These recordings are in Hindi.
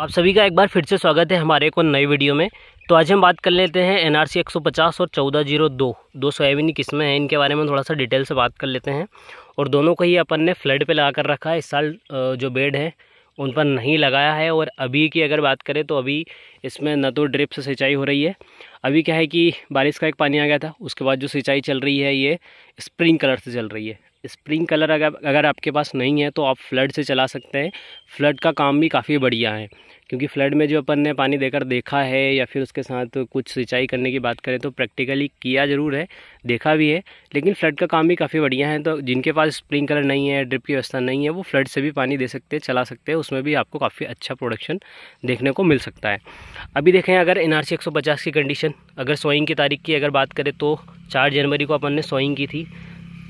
आप सभी का एक बार फिर से स्वागत है हमारे एक और नई वीडियो में तो आज हम बात कर लेते हैं एन आर सी एक सौ पचास और चौदह जीरो दो दो सोयाबीन किस्में हैं इनके बारे में थोड़ा सा डिटेल से बात कर लेते हैं और दोनों को ही अपन ने फ्लड पे लगा कर रखा है इस साल जो बेड है उन पर नहीं लगाया है और अभी की अगर बात करें तो अभी इसमें न तो ड्रिप से सिंचाई हो रही है अभी क्या है कि बारिश का एक पानी आ गया था उसके बाद जो सिंचाई चल रही है ये स्प्रिंग कलर से चल रही है स्प्रिंग कलर अगर अगर आपके पास नहीं है तो आप फ्लड से चला सकते हैं फ्लड का काम भी काफ़ी बढ़िया है क्योंकि फ्लड में जो अपन ने पानी देकर देखा है या फिर उसके साथ कुछ सिंचाई करने की बात करें तो प्रैक्टिकली किया ज़रूर है देखा भी है लेकिन फ्लड का काम भी काफ़ी बढ़िया है तो जिनके पास कलर नहीं है ड्रिप की व्यवस्था नहीं है वो फ्लड से भी पानी दे सकते हैं चला सकते हैं उसमें भी आपको काफ़ी अच्छा प्रोडक्शन देखने को मिल सकता है अभी देखें अगर एन आर की कंडीशन अगर सोइंग की तारीख की अगर बात करें तो चार जनवरी को अपन ने सोइंग की थी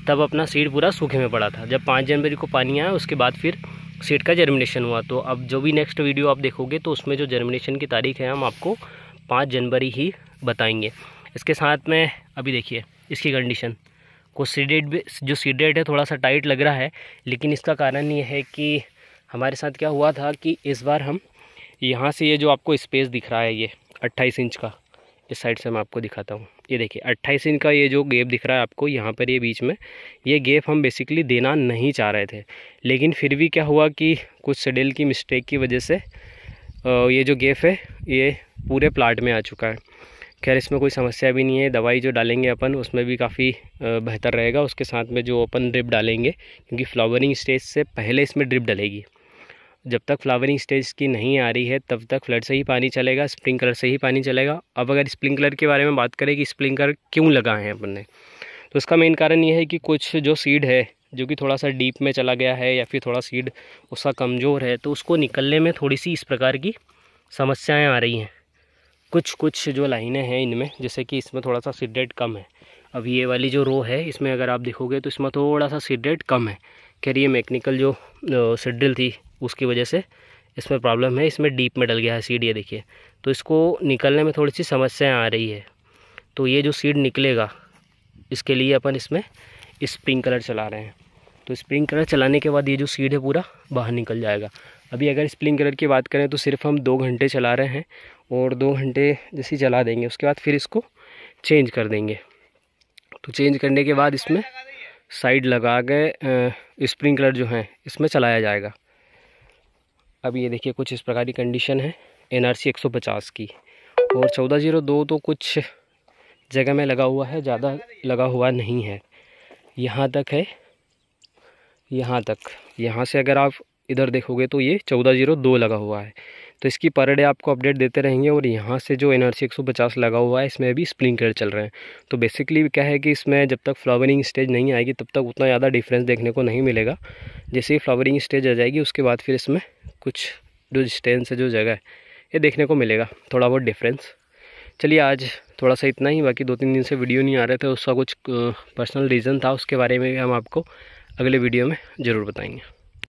तब अपना सीड पूरा सूखे में पड़ा था जब पाँच जनवरी को पानी आया उसके बाद फिर सीड का जर्मिनेशन हुआ तो अब जो भी नेक्स्ट वीडियो आप देखोगे तो उसमें जो जर्मिनेशन की तारीख है हम आपको पाँच जनवरी ही बताएंगे इसके साथ में अभी देखिए इसकी कंडीशन को सीडेड जो सीडेड है थोड़ा सा टाइट लग रहा है लेकिन इसका कारण ये है कि हमारे साथ क्या हुआ था कि इस बार हम यहाँ से ये जो आपको स्पेस दिख रहा है ये अट्ठाईस इंच का इस साइड से मैं आपको दिखाता हूँ ये देखिए अट्ठाईस इंच का ये जो गेप दिख रहा है आपको यहाँ पर ये बीच में ये गेप हम बेसिकली देना नहीं चाह रहे थे लेकिन फिर भी क्या हुआ कि कुछ सडेल की मिस्टेक की वजह से ये जो गेप है ये पूरे प्लाट में आ चुका है खैर इसमें कोई समस्या भी नहीं है दवाई जो डालेंगे अपन उसमें भी काफ़ी बेहतर रहेगा उसके साथ में जो अपन ड्रिप डालेंगे क्योंकि फ्लावरिंग स्टेज से पहले इसमें ड्रिप डलेगी जब तक फ्लावरिंग स्टेज की नहीं आ रही है तब तक फ्लड से ही पानी चलेगा स्प्रिंकलर से ही पानी चलेगा अब अगर स्प्रिंकलर के बारे में बात करें कि स्प्रिंकलर क्यों लगाए हैं अपन ने तो उसका मेन कारण ये है कि कुछ जो सीड है जो कि थोड़ा सा डीप में चला गया है या फिर थोड़ा सीड उसका कमज़ोर है तो उसको निकलने में थोड़ी सी इस प्रकार की समस्याएँ आ रही हैं कुछ कुछ जो लाइनें हैं इनमें जैसे कि इसमें थोड़ा सा सीडेट कम है अब ये वाली जो रो है इसमें अगर आप देखोगे तो इसमें थोड़ा सा सीडेट कम है खैर ये मैकेनिकल जो सिड्रिल थी उसकी वजह से इसमें प्रॉब्लम है इसमें डीप में डल गया है सीड ये देखिए तो इसको निकलने में थोड़ी सी समस्याएँ आ रही है तो ये जो सीड निकलेगा इसके लिए अपन इसमें स्प्रिंग कलर चला रहे हैं तो स्प्रिंग कलर चलाने के बाद ये जो सीड है पूरा बाहर निकल जाएगा अभी अगर स्प्रिंग कलर की बात करें तो सिर्फ हम दो घंटे चला रहे हैं और दो घंटे जैसे चला देंगे उसके बाद फिर इसको चेंज कर देंगे तो चेंज करने के बाद इसमें साइड लगा के स्प्रिंग कलर जो हैं इसमें चलाया जाएगा अब ये देखिए कुछ इस प्रकार की कंडीशन है एन आर की और चौदह जीरो दो तो कुछ जगह में लगा हुआ है ज़्यादा लगा हुआ नहीं है यहाँ तक है यहाँ तक यहाँ से अगर आप इधर देखोगे तो ये चौदह जीरो दो लगा हुआ है तो इसकी पर डे आपको अपडेट देते रहेंगे और यहाँ से जो एन आर सी एक सौ पचास लगा हुआ है इसमें भी स्प्लिंग चल रहे हैं तो बेसिकली क्या है कि इसमें जब तक फ्लावरिंग स्टेज नहीं आएगी तब तक उतना ज़्यादा डिफरेंस देखने को नहीं मिलेगा जैसे ही फ्लावरिंग स्टेज आ जाएगी उसके बाद फिर इसमें कुछ जो स्टेंस है जो जगह है ये देखने को मिलेगा थोड़ा बहुत डिफरेंस चलिए आज थोड़ा सा इतना ही बाकी दो तीन दिन से वीडियो नहीं आ रहे थे उसका कुछ पर्सनल रीज़न था उसके बारे में भी हम आपको अगले वीडियो में ज़रूर बताएंगे